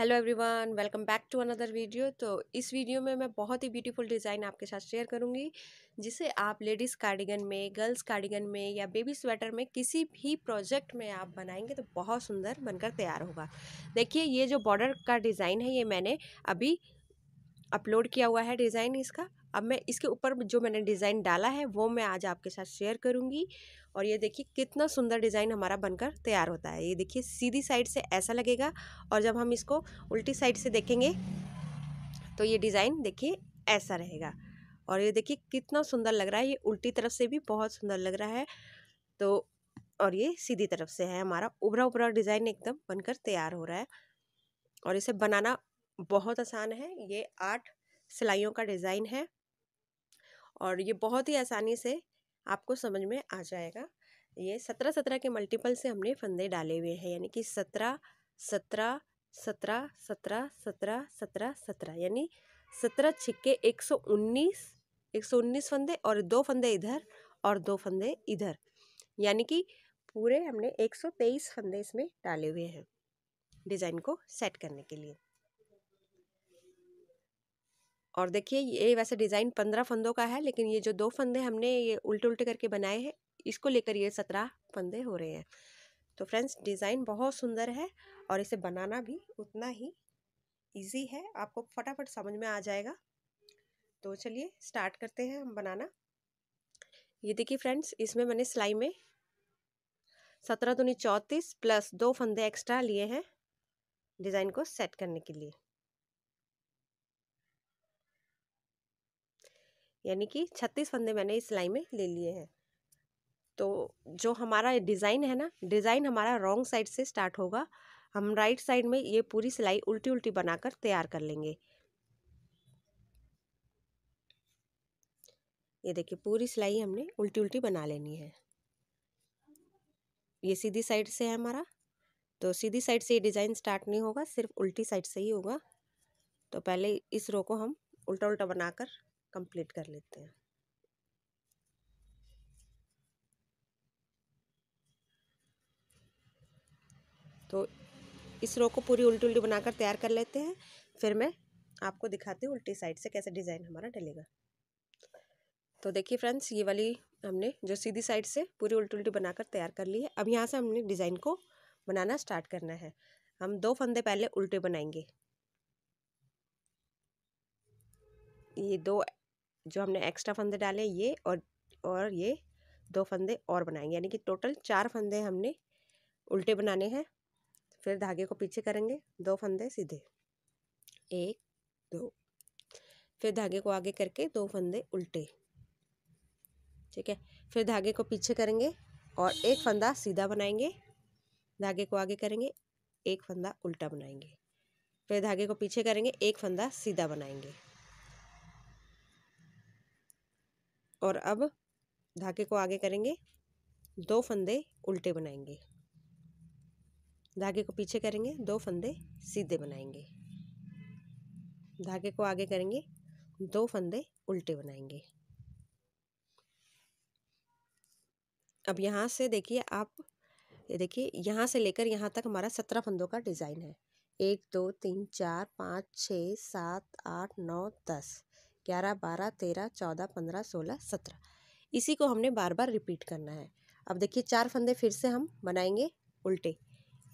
hello everyone welcome back to another video तो इस video में मैं बहुत ही ब्यूटीफुल डिज़ाइन आपके साथ शेयर करूंगी जिसे आप लेडीज़ कार्डिगन में गर्ल्स कार्डिगन में या बेबी स्वेटर में किसी भी प्रोजेक्ट में आप बनाएंगे तो बहुत सुंदर बनकर तैयार होगा देखिए ये जो बॉर्डर का डिज़ाइन है ये मैंने अभी अपलोड किया हुआ है डिज़ाइन इसका अब मैं इसके ऊपर जो मैंने डिज़ाइन डाला है वो मैं आज आपके साथ शेयर करूँगी और ये देखिए कितना सुंदर डिज़ाइन हमारा बनकर तैयार होता है ये देखिए सीधी साइड से ऐसा लगेगा और जब हम इसको उल्टी साइड से देखेंगे तो ये डिज़ाइन देखिए ऐसा रहेगा और ये देखिए कितना सुंदर लग रहा है ये उल्टी तरफ से भी बहुत सुंदर लग रहा है तो और ये सीधी तरफ से है हमारा उभरा उभरा डिज़ाइन एकदम बनकर तैयार हो रहा है और इसे बनाना बहुत आसान है ये आठ सिलाइयों का डिज़ाइन है और ये बहुत ही आसानी से आपको समझ में आ जाएगा ये सत्रह सत्रह के मल्टीपल से हमने फंदे डाले हुए हैं यानी कि सत्रह सत्रह सत्रह सत्रह सत्रह सत्रह सत्रह यानी सत्रह छिक्के एक सौ उन्नीस एक सौ उन्नीस फंदे और दो फंदे इधर और दो फंदे इधर यानी कि पूरे हमने एक सौ तेईस फंदे इसमें डाले हुए हैं डिज़ाइन को सेट करने के लिए और देखिए ये वैसे डिज़ाइन पंद्रह फंदों का है लेकिन ये जो दो फंदे हमने ये उल्टे उल्टे करके बनाए हैं इसको लेकर ये सत्रह फंदे हो रहे हैं तो फ्रेंड्स डिज़ाइन बहुत सुंदर है और इसे बनाना भी उतना ही इजी है आपको फटाफट समझ में आ जाएगा तो चलिए स्टार्ट करते हैं हम बनाना ये देखिए फ्रेंड्स इसमें मैंने सिलाई में सत्रह दूनी चौंतीस प्लस दो फंदे एक्स्ट्रा लिए हैं डिज़ाइन को सेट करने के लिए यानी कि छत्तीस फंदे मैंने इस सिलाई में ले लिए हैं तो जो हमारा डिज़ाइन है ना डिज़ाइन हमारा रॉन्ग साइड से स्टार्ट होगा हम राइट साइड में ये पूरी सिलाई उल्टी उल्टी बनाकर तैयार कर लेंगे ये देखिए पूरी सिलाई हमने उल्टी उल्टी बना लेनी है ये सीधी साइड से है हमारा तो सीधी साइड से ये डिज़ाइन स्टार्ट नहीं होगा सिर्फ उल्टी साइड से ही होगा तो पहले इस रो को हम उल्टा उल्टा बनाकर कंप्लीट कर लेते हैं तो इस रो को पूरी उल्टी उल्टी बनाकर तैयार कर लेते हैं फिर मैं आपको दिखाती हूँ उल्टी साइड से कैसे डिज़ाइन हमारा डलेगा तो देखिए फ्रेंड्स ये वाली हमने जो सीधी साइड से पूरी उल्टी उल्टी बनाकर तैयार कर ली है अब यहाँ से हमने डिज़ाइन को बनाना स्टार्ट करना है हम दो फंदे पहले उल्टे बनाएंगे ये दो जो हमने एक्स्ट्रा फंदे डाले ये और और ये दो फंदे और बनाएंगे यानी कि टोटल चार फंदे हमने उल्टे बनाने हैं फिर धागे को पीछे करेंगे दो फंदे सीधे एक दो फिर धागे को आगे करके दो फंदे उल्टे ठीक है फिर धागे को पीछे करेंगे और एक फंदा सीधा बनाएंगे धागे को आगे करेंगे एक फंदा उल्टा बनाएंगे फिर धागे को पीछे करेंगे एक फंदा सीधा बनाएंगे और अब धागे को आगे करेंगे दो फंदे उल्टे बनाएंगे धागे को पीछे करेंगे दो फंदे सीधे बनाएंगे धागे को आगे करेंगे दो फंदे उल्टे बनाएंगे अब यहाँ से देखिए आप ये देखिए यहाँ से लेकर यहाँ तक हमारा सत्रह फंदों का डिज़ाइन है एक दो तीन चार पाँच छः सात आठ नौ दस ग्यारह बारह तेरह चौदह पंद्रह सोलह सत्रह इसी को हमने बार बार रिपीट करना है अब देखिए चार फंदे फिर से हम बनाएंगे उल्टे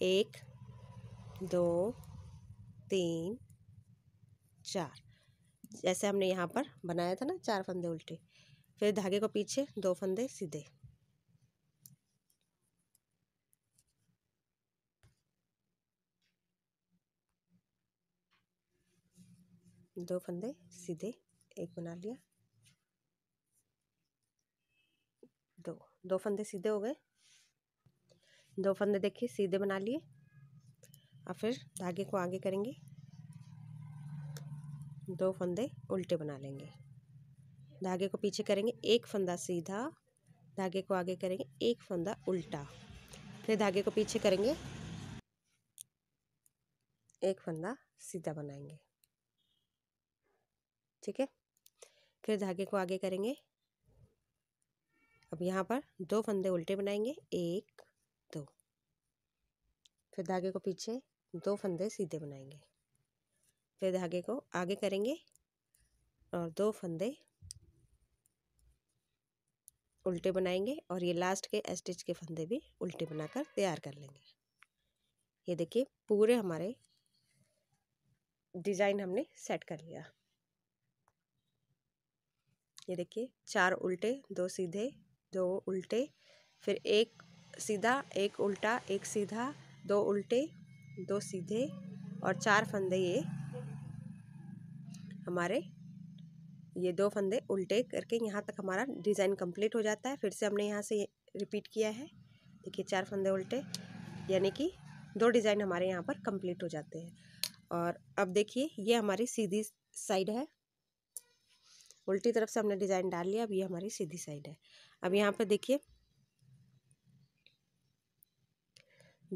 एक दो तीन चार जैसे हमने यहाँ पर बनाया था ना चार फंदे उल्टे फिर धागे को पीछे दो फंदे सीधे दो फंदे सीधे एक बना लिया दो दो फंदे सीधे हो गए दो फंदे देखिए सीधे बना लिए और फिर धागे को आगे करेंगे दो फंदे उल्टे बना लेंगे धागे को पीछे करेंगे एक फंदा सीधा धागे को आगे करेंगे एक फंदा उल्टा फिर धागे को पीछे करेंगे एक फंदा सीधा बनाएंगे ठीक है फिर धागे को आगे करेंगे अब यहाँ पर दो फंदे उल्टे बनाएंगे एक दो फिर धागे को पीछे दो फंदे सीधे बनाएंगे फिर धागे को आगे करेंगे और दो फंदे उल्टे बनाएंगे और ये लास्ट के स्टिच के फंदे भी उल्टे बनाकर तैयार कर लेंगे ये देखिए पूरे हमारे डिज़ाइन हमने सेट कर लिया ये देखिए चार उल्टे दो सीधे दो उल्टे फिर एक सीधा एक उल्टा एक सीधा दो उल्टे दो सीधे और चार फंदे ये हमारे ये दो फंदे उल्टे करके यहाँ तक हमारा डिज़ाइन कंप्लीट हो जाता है फिर से हमने यहाँ से रिपीट किया है देखिए चार फंदे उल्टे यानी कि दो डिज़ाइन हमारे यहाँ पर कंप्लीट हो जाते हैं और अब देखिए ये हमारी सीधी साइड है उल्टी तरफ से हमने डिज़ाइन डाल लिया अब ये हमारी सीधी साइड है अब यहाँ पे देखिए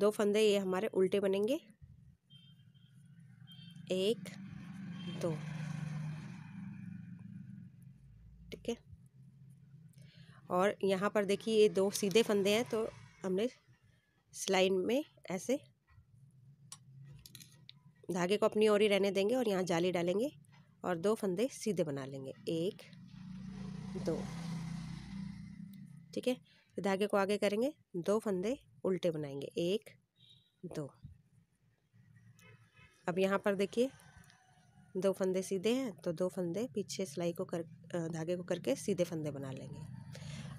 दो फंदे ये हमारे उल्टे बनेंगे एक दो ठीक है और यहाँ पर देखिए ये दो सीधे फंदे हैं तो हमने स्लाइन में ऐसे धागे को अपनी ओर ही रहने देंगे और यहाँ जाली डालेंगे और दो फंदे सीधे बना लेंगे एक दो ठीक है धागे को आगे करेंगे दो फंदे उल्टे बनाएंगे एक दो अब यहाँ पर देखिए दो फंदे सीधे हैं तो दो फंदे पीछे सिलाई को कर धागे को करके सीधे फंदे बना लेंगे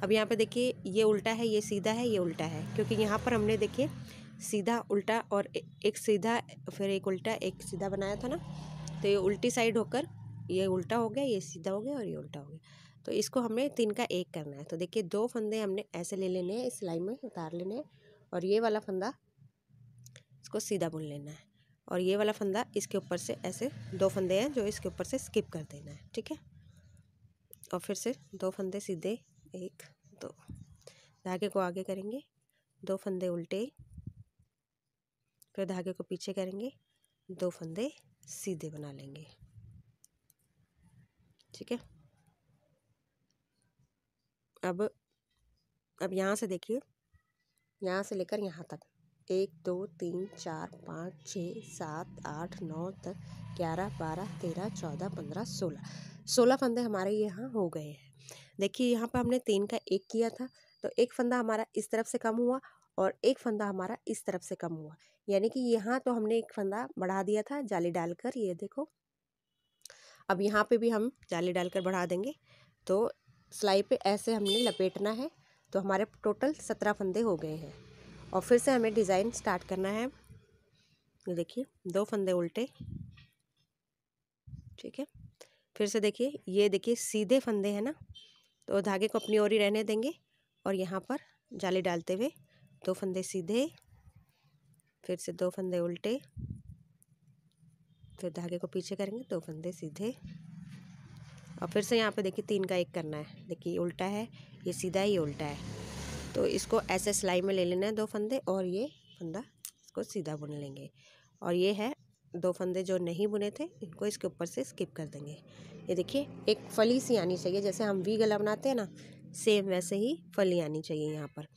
अब यहाँ पे देखिए ये उल्टा है ये सीधा है ये उल्टा है क्योंकि यहाँ पर हमने देखिए सीधा उल्टा और एक सीधा फिर एक उल्टा एक सीधा बनाया था ना तो ये उल्टी साइड होकर ये उल्टा हो गया ये सीधा हो गया और ये उल्टा हो गया तो इसको हमने तीन का एक करना है तो देखिए दो फंदे हमने ऐसे ले लेने हैं इस सिलाई में उतार लेने हैं और ये वाला फंदा इसको सीधा बुन लेना है और ये वाला फंदा इसके ऊपर से ऐसे दो फंदे हैं जो इसके ऊपर से स्किप कर देना है ठीक है और फिर से दो फंदे सीधे एक दो धागे को आगे करेंगे दो फंदे उल्टे फिर धागे को पीछे करेंगे दो फंदे सीधे बना लेंगे ठीक है अब अब यहाँ से देखिए यहाँ से लेकर यहाँ तक एक दो तीन चार पाँच छः सात आठ नौ तक ग्यारह बारह तेरह चौदह पंद्रह सोलह सोलह फंदे हमारे यहाँ हो गए हैं देखिए यहाँ पर हमने तीन का एक किया था तो एक फंदा हमारा इस तरफ से कम हुआ और एक फंदा हमारा इस तरफ से कम हुआ यानी कि यहाँ तो हमने एक फंदा बढ़ा दिया था जाली डालकर ये देखो अब यहाँ पे भी हम जाली डालकर बढ़ा देंगे तो सिलाई पे ऐसे हमने लपेटना है तो हमारे टोटल सत्रह फंदे हो गए हैं और फिर से हमें डिज़ाइन स्टार्ट करना है ये देखिए दो फंदे उल्टे ठीक है फिर से देखिए ये देखिए सीधे फंदे हैं ना तो धागे को अपनी ओर ही रहने देंगे और यहाँ पर जाली डालते हुए दो फंदे सीधे फिर से दो फंदे उल्टे फिर धागे को पीछे करेंगे दो फंदे सीधे और फिर से यहाँ पे देखिए तीन का एक करना है देखिए उल्टा है ये सीधा ही उल्टा है तो इसको ऐसे सिलाई में ले लेना है दो फंदे और ये फंदा इसको सीधा बुन लेंगे और ये है दो फंदे जो नहीं बुने थे इनको इसके ऊपर से स्किप कर देंगे ये देखिए एक फली सी आनी चाहिए जैसे हम वी गला बनाते हैं ना सेम वैसे ही फली आनी चाहिए यहाँ पर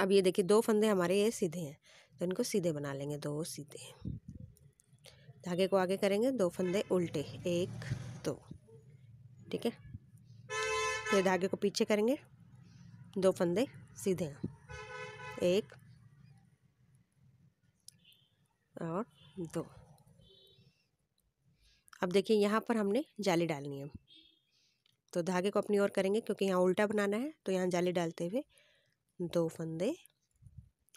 अब ये देखिए दो फंदे हमारे ये सीधे हैं तो इनको सीधे बना लेंगे दो सीधे धागे को आगे करेंगे दो फंदे उल्टे एक दो ठीक है फिर धागे को पीछे करेंगे दो फंदे सीधे हैं एक और दो अब देखिए यहाँ पर हमने जाली डालनी है तो धागे को अपनी ओर करेंगे क्योंकि यहाँ उल्टा बनाना है तो यहाँ जाली डालते हुए दो फंदे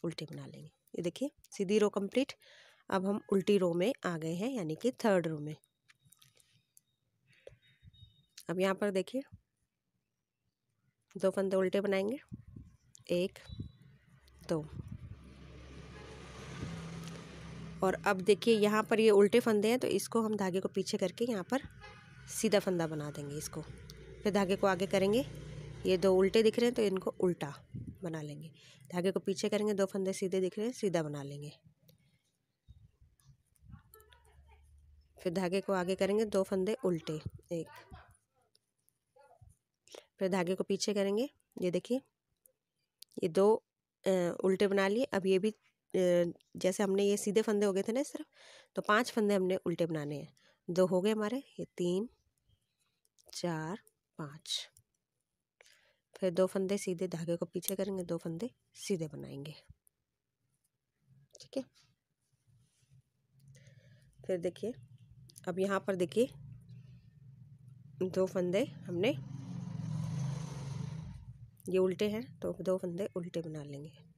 उल्टे बना लेंगे ये देखिए सीधी रो कंप्लीट अब हम उल्टी रो में आ गए हैं यानी कि थर्ड रो में अब यहाँ पर देखिए दो फंदे उल्टे बनाएंगे एक दो और अब देखिए यहाँ पर ये उल्टे फंदे हैं तो इसको हम धागे को पीछे करके यहाँ पर सीधा फंदा बना देंगे इसको फिर धागे को आगे करेंगे ये दो उल्टे दिख रहे हैं तो इनको उल्टा बना लेंगे धागे को पीछे करेंगे दो फंदे सीधे दिख रहे हैं सीधा बना लेंगे फिर धागे को आगे करेंगे दो फंदे उल्टे एक फिर धागे को पीछे करेंगे ये देखिए ये दो उल्टे बना लिए अब ये भी जैसे हमने ये सीधे फंदे हो गए थे ना इस तरफ तो पांच फंदे हमने उल्टे बनाने हैं दो हो गए हमारे ये तीन चार पाँच फिर दो फंदे सीधे धागे को पीछे करेंगे दो फंदे सीधे बनाएंगे ठीक है फिर देखिए अब यहाँ पर देखिए दो फंदे हमने ये उल्टे हैं तो दो फंदे उल्टे बना लेंगे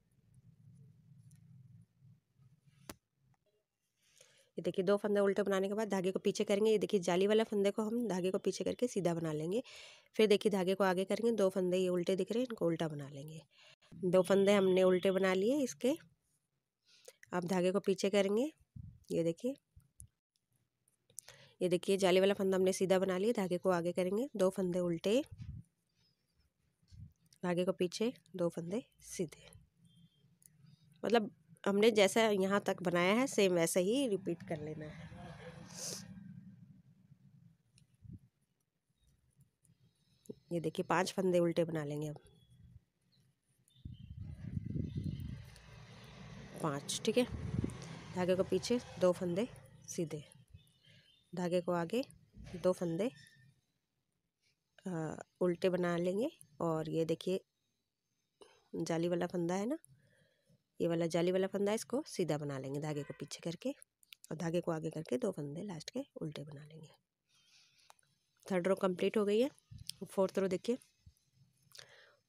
ये देखिए दो फंदे उल्टे बनाने के बाद धागे को पीछे करेंगे ये देखिए जाली वाला फंदे को हम धागे को पीछे करके सीधा बना लेंगे फिर देखिए धागे को आगे करेंगे दो फंदे ये उल्टे दिख रहे हैं इनको उल्टा बना लेंगे दो फंदे हमने उल्टे बना लिए इसके आप धागे को पीछे करेंगे ये देखिए ये देखिए जाली वाला फंदा हमने सीधा बना लिया धागे को आगे करेंगे दो फंदे उल्टे धागे को पीछे दो फंदे सीधे मतलब हमने जैसा यहाँ तक बनाया है सेम वैसे ही रिपीट कर लेना है ये देखिए पांच फंदे उल्टे बना लेंगे अब पांच ठीक है धागे को पीछे दो फंदे सीधे धागे को आगे दो फंदे आ, उल्टे बना लेंगे और ये देखिए जाली वाला फंदा है ना ये वाला जाली वाला फंदा इसको सीधा बना लेंगे धागे को पीछे करके और धागे को आगे करके दो फंदे लास्ट के उल्टे बना लेंगे थर्ड रो कंप्लीट हो गई है फोर्थ रो देखिए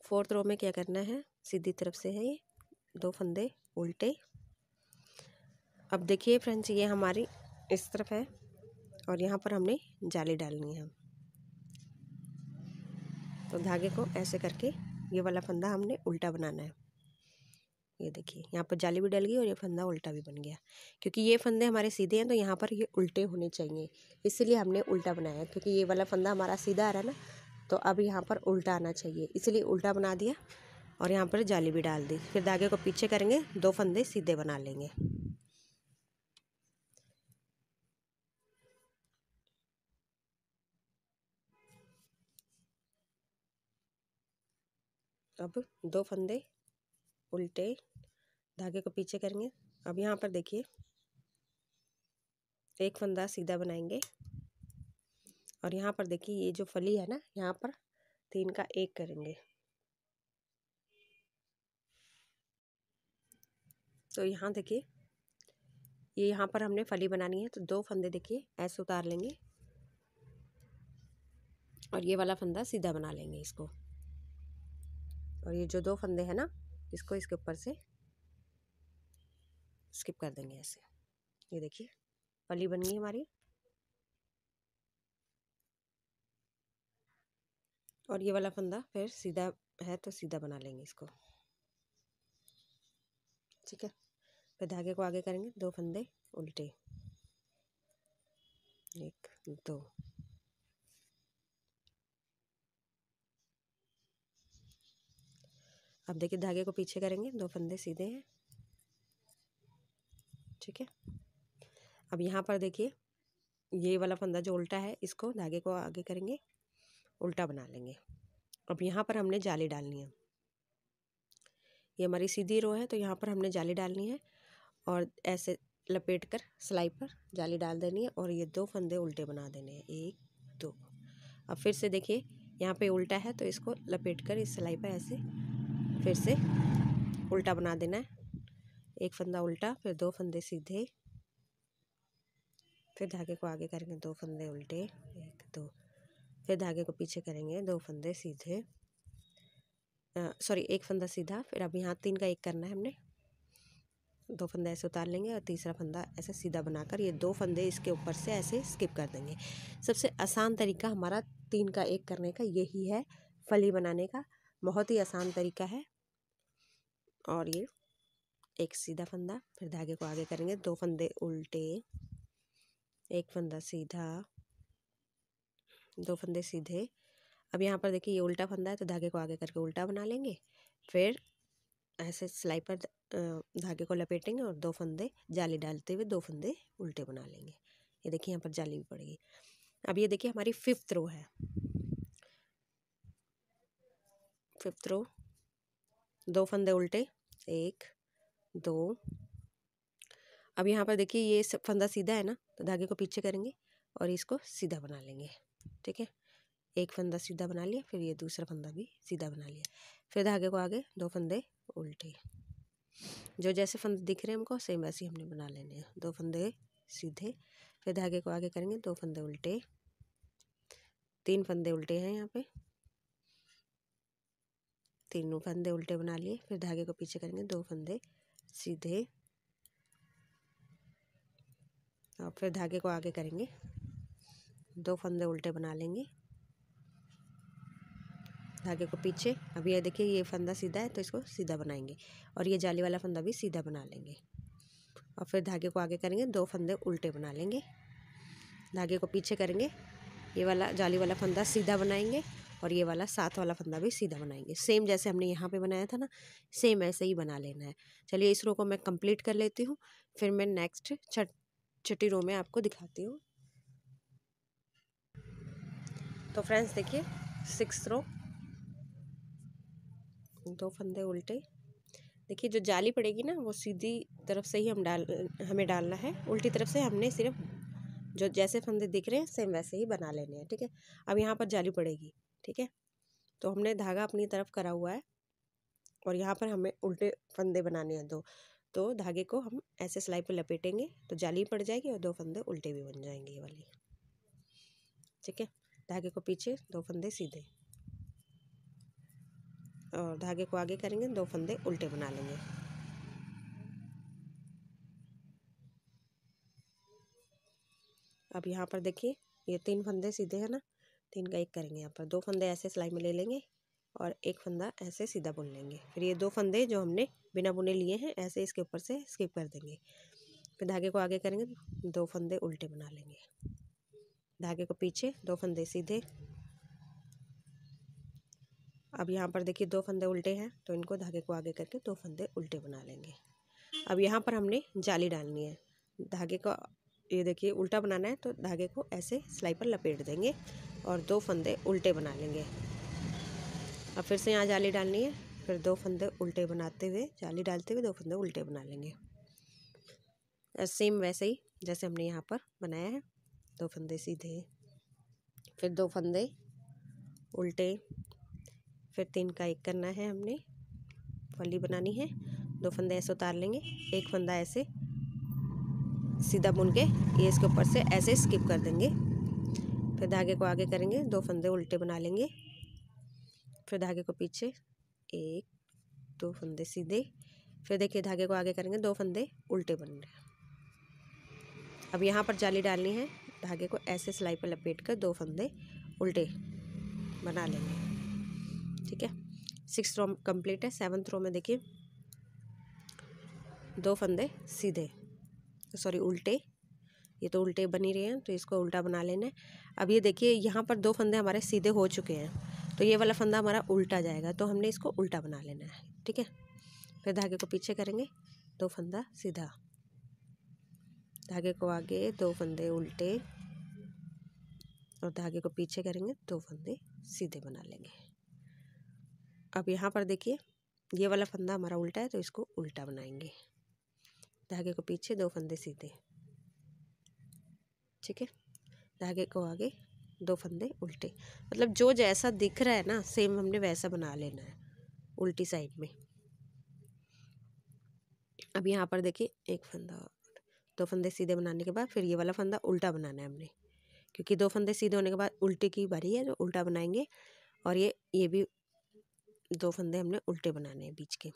फोर्थ रो में क्या करना है सीधी तरफ से है ये दो फंदे उल्टे अब देखिए फ्रेंड्स ये हमारी इस तरफ है और यहाँ पर हमने जाली डालनी है तो धागे को ऐसे करके ये वाला फंदा हमने उल्टा बनाना है ये देखिए यहाँ पर जाली भी डल गई और ये फंदा उल्टा भी बन गया क्योंकि ये फंदे हमारे सीधे हैं तो यहाँ पर ये उल्टे होने चाहिए इसलिए हमने उल्टा बनाया क्योंकि ये वाला फंदा हमारा सीधा आ रहा है ना तो अब यहाँ पर उल्टा आना चाहिए इसलिए उल्टा बना दिया और यहाँ पर जाली भी डाल दी फिर धागे को पीछे करेंगे दो फंदे सीधे बना लेंगे अब दो फंदे उल्टे धागे को पीछे करेंगे अब यहाँ पर देखिए एक फंदा सीधा बनाएंगे और यहाँ पर देखिए ये जो फली है ना यहाँ पर तीन का एक करेंगे तो यहाँ देखिए ये यहाँ पर हमने फली बनानी है तो दो फंदे देखिए ऐसे उतार लेंगे और ये वाला फंदा सीधा बना लेंगे इसको और ये जो दो फंदे हैं ना इसको इसके ऊपर से स्किप कर देंगे ऐसे ये देखिए फली बन गई हमारी और ये वाला फंदा फिर सीधा है तो सीधा बना लेंगे इसको ठीक है फिर धागे को आगे करेंगे दो फंदे उल्टे एक दो अब देखिए धागे को पीछे करेंगे दो फंदे सीधे हैं ठीक है अब यहाँ पर देखिए ये वाला फंदा जो उल्टा है इसको धागे को आगे करेंगे उल्टा बना लेंगे अब यहाँ पर हमने जाली डालनी है ये हमारी सीधी रो है तो यहाँ पर हमने जाली डालनी है और ऐसे लपेट कर सिलाई पर जाली डाल देनी है और ये दो फंदे उल्टे बना देने हैं एक दो अब फिर से देखिए यहाँ पे उल्टा है तो इसको लपेट कर इस सिलाई पर ऐसे फिर से उल्टा बना देना है एक फंदा उल्टा फिर दो फंदे सीधे फिर धागे को आगे करेंगे दो फंदे उल्टे एक दो फिर धागे को पीछे करेंगे दो फंदे सीधे सॉरी एक फंदा सीधा फिर अब यहाँ तीन का एक करना है हमने दो फंदा ऐसे उतार लेंगे और तीसरा फंदा ऐसे सीधा बनाकर ये दो फंदे इसके ऊपर से ऐसे स्किप कर देंगे सबसे आसान तरीका हमारा तीन का एक करने का यही है फली बनाने का बहुत ही आसान तरीका है और ये एक सीधा फंदा फिर धागे को आगे करेंगे दो फंदे उल्टे एक फंदा सीधा दो फंदे सीधे अब यहाँ पर देखिए ये उल्टा फंदा है तो धागे को आगे करके उल्टा बना लेंगे फिर ऐसे सिलाई पर धागे को लपेटेंगे और दो फंदे जाली डालते हुए दो फंदे उल्टे बना लेंगे ये देखिए यहाँ पर जाली भी पड़ेगी अब ये देखिए हमारी फिफ्थ रो है फिफ्थ रो दो फंदे उल्टे एक दो अब यहाँ पर देखिए ये फंदा सीधा है ना तो धागे को पीछे करेंगे और इसको सीधा बना लेंगे ठीक है एक फंदा सीधा बना लिया फिर ये दूसरा फंदा भी सीधा बना लिया फिर धागे को आगे दो फंदे उल्टे जो जैसे फंदे दिख रहे हैं हमको सेम वैसे हमने बना लेने हैं दो फंदे सीधे फिर धागे को आगे करेंगे दो फंदे उल्टे तीन फंदे उल्टे हैं यहाँ पे तीनों फंदे उल्टे बना लिए फिर धागे को पीछे करेंगे दो फंदे सीधे और फिर धागे को आगे करेंगे दो फंदे उल्टे बना लेंगे धागे को पीछे अब ये देखिए ये फंदा सीधा है तो इसको सीधा बनाएंगे और ये जाली वाला फंदा भी सीधा बना लेंगे और फिर धागे को आगे करेंगे दो फंदे उल्टे बना लेंगे धागे को पीछे करेंगे ये वाला जाली वाला फंदा सीधा बनाएंगे और ये वाला साथ वाला फंदा भी सीधा बनाएंगे सेम जैसे हमने यहाँ पे बनाया था ना सेम ऐसे ही बना लेना है चलिए इस रो को मैं कंप्लीट कर लेती हूँ फिर मैं नेक्स्ट छट छठी रो में आपको दिखाती हूँ तो फ्रेंड्स देखिए सिक्स रो दो फंदे उल्टे देखिए जो जाली पड़ेगी ना वो सीधी तरफ से ही हम डाल हमें डालना है उल्टी तरफ से हमने सिर्फ जो जैसे फंदे दिख रहे हैं सेम वैसे ही बना लेने हैं ठीक है अब यहाँ पर जाली पड़ेगी ठीक है तो हमने धागा अपनी तरफ करा हुआ है और यहाँ पर हमें उल्टे फंदे बनाने हैं दो तो धागे को हम ऐसे सिलाई पर लपेटेंगे तो जाली पड़ जाएगी और दो फंदे उल्टे भी बन जाएंगे ये वाले ठीक है धागे को पीछे दो फंदे सीधे और धागे को आगे करेंगे दो फंदे उल्टे बना लेंगे अब यहाँ पर देखिए ये तीन फंदे सीधे हैं ना तो इनका एक करेंगे यहाँ पर दो फंदे ऐसे सिलाई में ले लेंगे और एक फंदा ऐसे सीधा बुन लेंगे फिर ये दो फंदे जो हमने बिना बुने लिए हैं ऐसे इसके ऊपर से स्किप कर देंगे फिर धागे को आगे करेंगे दो फंदे उल्टे बना लेंगे धागे को पीछे दो फंदे सीधे अब यहाँ पर देखिए दो फंदे उल्टे हैं तो इनको धागे को आगे करके दो फंदे उल्टे बना लेंगे अब यहाँ पर हमने जाली डालनी है धागे को ये देखिए उल्टा बनाना है तो धागे को ऐसे सिलाई पर लपेट देंगे और दो फंदे उल्टे बना लेंगे अब फिर से यहाँ जाली डालनी है फिर दो फंदे उल्टे बनाते हुए जाली डालते हुए दो फंदे उल्टे बना लेंगे सेम वैसे ही जैसे हमने यहाँ पर बनाया है दो फंदे सीधे फिर दो फंदे उल्टे फिर तीन का एक करना है हमने फली बनानी है दो फंदे ऐसे उतार लेंगे एक फंदा ऐसे सीधा बुन के ये इसके ऊपर से ऐसे स्किप कर देंगे फिर धागे को आगे करेंगे दो फंदे उल्टे बना लेंगे फिर धागे को पीछे एक दो फंदे सीधे फिर देखिए धागे को आगे करेंगे दो फंदे उल्टे बन रहे अब यहाँ पर जाली डालनी है धागे को ऐसे सिलाई पर लपेट कर दो फंदे उल्टे बना लेंगे ठीक है सिक्स रो कंप्लीट है सेवन्थ रो में देखिए दो फंदे सीधे सॉरी उल्टे ये तो उल्टे बन ही रहे हैं तो इसको उल्टा बना लेना है अब ये देखिए यहाँ पर दो फंदे हमारे सीधे हो चुके हैं तो ये वाला फंदा हमारा उल्टा जाएगा तो हमने इसको उल्टा बना लेना है ठीक है फिर धागे को पीछे करेंगे दो फंदा सीधा धागे को आगे दो फंदे उल्टे और धागे को पीछे करेंगे दो फंदे सीधे बना लेंगे अब यहाँ पर देखिए ये वाला फंदा हमारा उल्टा है तो इसको उल्टा बनाएंगे धागे को पीछे दो फंदे सीधे ठीक है धागे को आगे दो फंदे उल्टे मतलब जो जैसा दिख रहा है ना सेम हमने वैसा बना लेना है उल्टी साइड में अब यहाँ पर देखिए एक फंदा दो फंदे सीधे बनाने के बाद फिर ये वाला फंदा उल्टा बनाना है हमने क्योंकि दो फंदे सीधे होने के बाद उल्टे की बारी है जो उल्टा बनाएंगे और ये ये भी दो फंदे हमने उल्टे बनाने हैं बीच के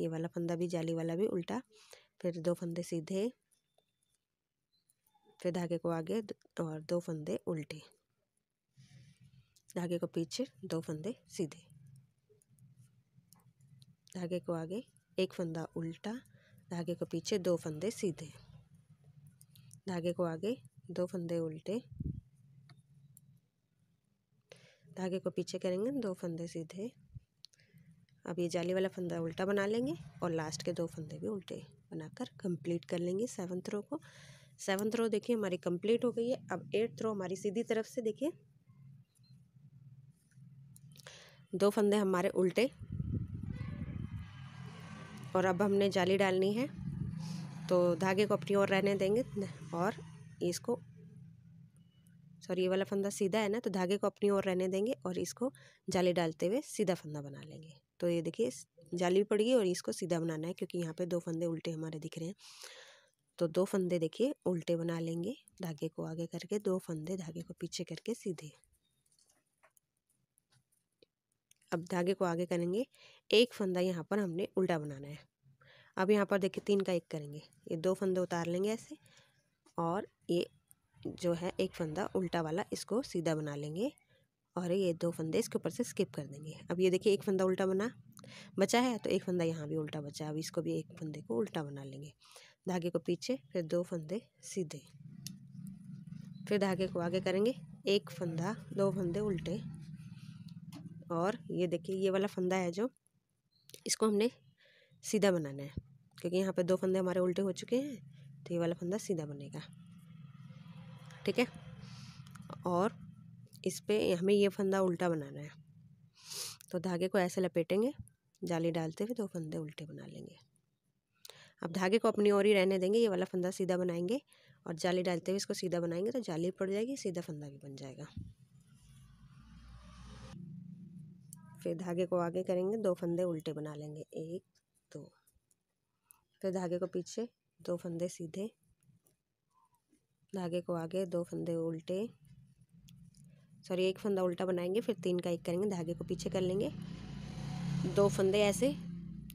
ये वाला फंदा भी जाली वाला भी उल्टा फिर दो फंदे सीधे फिर धागे को आगे और दो फंदे उल्टे धागे को पीछे दो फंदे सीधे धागे को आगे एक फंदा उल्टा धागे को पीछे दो फंदे सीधे धागे को आगे दो फंदे उल्टे धागे को पीछे करेंगे दो फंदे सीधे अब ये जाली वाला फंदा उल्टा बना लेंगे और लास्ट के दो फंदे भी उल्टे बनाकर कंप्लीट कर लेंगे सेवन्थ रो को सेवन थ्रो देखिए हमारी कंप्लीट हो गई है अब एट थ्रो हमारी सीधी तरफ से देखिए दो फंदे हमारे उल्टे और अब हमने जाली डालनी है तो धागे को अपनी ओर रहने देंगे और इसको सॉरी ये वाला फंदा सीधा है ना तो धागे को अपनी ओर रहने देंगे और इसको जाली डालते हुए सीधा फंदा बना लेंगे तो ये देखिए जाली भी पड़ गई और इसको सीधा बनाना है क्योंकि यहाँ पे दो फंदे उल्टे हमारे दिख रहे हैं तो दो फंदे देखिए उल्टे बना लेंगे धागे को आगे करके दो फंदे धागे को पीछे करके सीधे अब धागे को आगे करेंगे एक फंदा यहाँ पर हमने उल्टा बनाना है अब यहाँ पर देखिए तीन का एक करेंगे ये दो फंदे उतार लेंगे ऐसे और ये जो है एक फंदा उल्टा वाला इसको सीधा बना लेंगे और ये दो फंदे इसके ऊपर से स्किप कर देंगे अब ये देखिए एक फंदा उल्टा बना बचा है तो एक फंदा यहाँ भी उल्टा बचा अब इसको भी एक फंदे को उल्टा बना लेंगे धागे को पीछे फिर दो फंदे सीधे फिर धागे को आगे करेंगे एक फंदा दो फंदे उल्टे और ये देखिए ये वाला फंदा है जो इसको हमने सीधा बनाना है क्योंकि यहाँ पे दो फंदे हमारे उल्टे हो चुके हैं तो ये वाला फंदा सीधा बनेगा ठीक है और इस पर हमें ये फंदा उल्टा बनाना है तो धागे को ऐसे लपेटेंगे जाली डालते हुए दो फंदे उल्टे बना लेंगे अब धागे को अपनी ओर ही रहने देंगे ये वाला फंदा सीधा बनाएंगे और जाली डालते हुए इसको सीधा बनाएंगे तो जाली पड़ जाएगी सीधा फंदा भी बन जाएगा फिर धागे को आगे करेंगे दो फंदे उल्टे बना लेंगे एक दो फिर धागे को पीछे दो फंदे सीधे धागे को आगे दो फंदे उल्टे सॉरी एक फंदा उल्टा बनाएंगे फिर तीन का एक करेंगे धागे को पीछे कर लेंगे दो फंदे ऐसे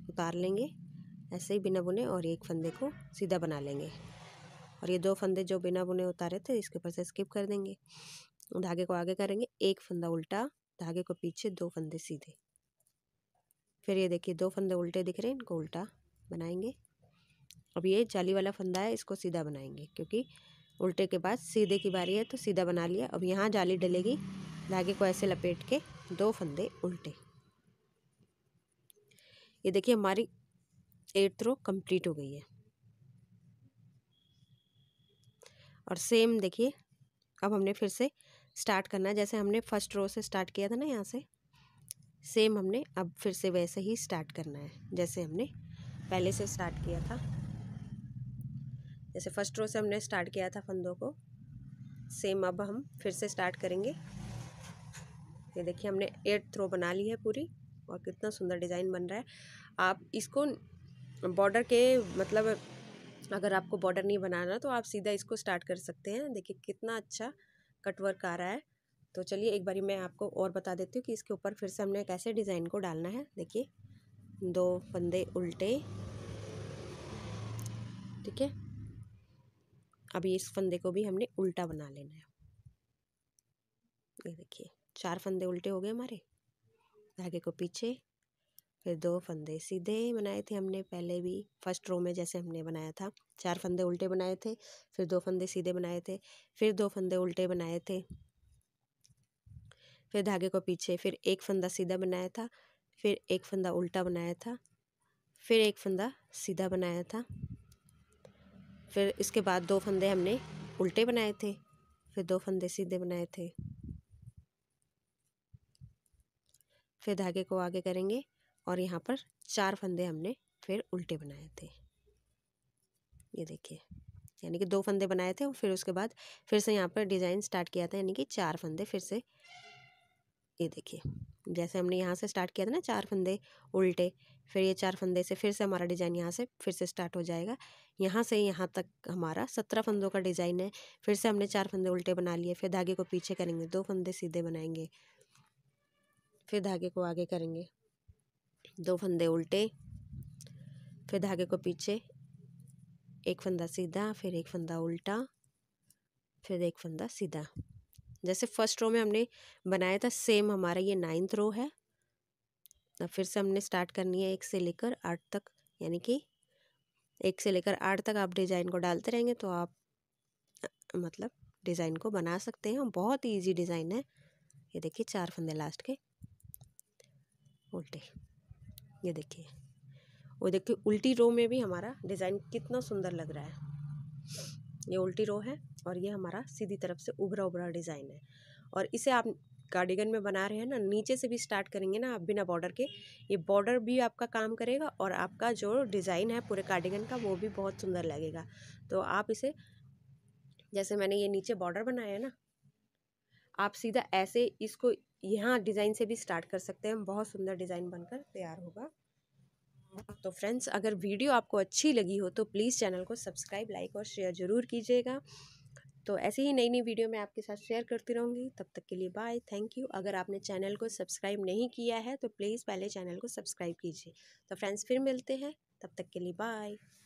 उतार लेंगे ऐसे ही बिना बुने और एक फंदे को सीधा बना लेंगे और ये दो फंदे जो बिना बुने उतारे थे इसके ऊपर से स्किप कर देंगे धागे को आगे करेंगे एक फंदा उल्टा धागे को पीछे दो फंदे सीधे फिर ये देखिए दो फंदे उल्टे दिख रहे हैं इनको उल्टा बनाएंगे अब ये जाली वाला फंदा है इसको सीधा बनाएंगे क्योंकि उल्टे के बाद सीधे की बारी है तो सीधा बना लिया अब यहाँ जाली डलेगी धागे को ऐसे लपेट के दो फंदे उल्टे ये देखिए हमारी एट्थ रो कंप्लीट हो गई है और सेम देखिए अब हमने फिर से स्टार्ट करना है जैसे हमने फर्स्ट रो से स्टार्ट किया था ना यहाँ से सेम हमने अब फिर से वैसे ही स्टार्ट करना है जैसे हमने पहले से स्टार्ट किया था जैसे फर्स्ट रो से हमने स्टार्ट किया था फंदों को सेम अब हम फिर से स्टार्ट करेंगे ये देखिए हमने एट्थ रो बना ली है पूरी और कितना सुंदर डिज़ाइन बन रहा है आप इसको बॉर्डर के मतलब अगर आपको बॉर्डर नहीं बनाना तो आप सीधा इसको स्टार्ट कर सकते हैं देखिए कितना अच्छा कटवर्क आ रहा है तो चलिए एक बारी मैं आपको और बता देती हूँ कि इसके ऊपर फिर से हमने कैसे डिज़ाइन को डालना है देखिए दो फंदे उल्टे ठीक है अभी इस फंदे को भी हमने उल्टा बना लेना है ये देखिए चार फंदे उल्टे हो गए हमारे धागे को पीछे फिर दो फंदे सीधे बनाए थे हमने पहले भी फर्स्ट रो में जैसे हमने बनाया था चार फंदे उल्टे बनाए थे फिर दो फंदे सीधे बनाए थे फिर दो फंदे उल्टे बनाए थे फिर धागे को पीछे फिर एक फंदा सीधा बनाया था फिर एक फंदा उल्टा बनाया था फिर एक फंदा सीधा बनाया था फिर इसके बाद दो फंदे हमने उल्टे बनाए थे फिर दो फंदे सीधे बनाए थे फिर धागे को आगे करेंगे और यहाँ पर चार फंदे हमने फिर उल्टे बनाए थे ये देखिए यानी कि दो फंदे बनाए थे और फिर उसके बाद फिर से यहाँ पर डिज़ाइन स्टार्ट किया था यानी कि चार फंदे फिर से ये देखिए जैसे हमने यहाँ से स्टार्ट किया था ना चार फंदे उल्टे फिर ये चार फंदे से फिर से हमारा डिज़ाइन यहाँ से फिर से स्टार्ट हो जाएगा यहाँ से यहाँ तक हमारा सत्रह फंदों का डिज़ाइन है फिर से हमने चार फंदे उल्टे बना लिए फिर धागे को पीछे करेंगे दो फंदे सीधे बनाएंगे फिर धागे को आगे करेंगे दो फंदे उल्टे फिर धागे को पीछे एक फंदा सीधा फिर एक फंदा उल्टा फिर एक फंदा सीधा जैसे फर्स्ट रो में हमने बनाया था सेम हमारा ये नाइन्थ रो है अब फिर से हमने स्टार्ट करनी है एक से लेकर आठ तक यानी कि एक से लेकर आठ तक आप डिज़ाइन को डालते रहेंगे तो आप मतलब डिज़ाइन को बना सकते हैं बहुत ईजी डिज़ाइन है ये देखिए चार फंदे लास्ट के उल्टे ये देखिए वो देखिए उल्टी रो में भी हमारा डिज़ाइन कितना सुंदर लग रहा है ये उल्टी रो है और ये हमारा सीधी तरफ से उभरा उभरा डिज़ाइन है और इसे आप कार्डिगन में बना रहे हैं ना नीचे से भी स्टार्ट करेंगे ना आप बिना बॉर्डर के ये बॉर्डर भी आपका काम करेगा और आपका जो डिज़ाइन है पूरे कार्डिगन का वो भी बहुत सुंदर लगेगा तो आप इसे जैसे मैंने ये नीचे बॉर्डर बनाया है ना आप सीधा ऐसे इसको यहाँ डिज़ाइन से भी स्टार्ट कर सकते हैं बहुत सुंदर डिज़ाइन बनकर तैयार होगा तो फ्रेंड्स अगर वीडियो आपको अच्छी लगी हो तो प्लीज़ चैनल को सब्सक्राइब लाइक और शेयर ज़रूर कीजिएगा तो ऐसे ही नई नई वीडियो मैं आपके साथ शेयर करती रहूँगी तब तक के लिए बाय थैंक यू अगर आपने चैनल को सब्सक्राइब नहीं किया है तो प्लीज़ पहले चैनल को सब्सक्राइब कीजिए तो फ्रेंड्स फिर मिलते हैं तब तक के लिए बाय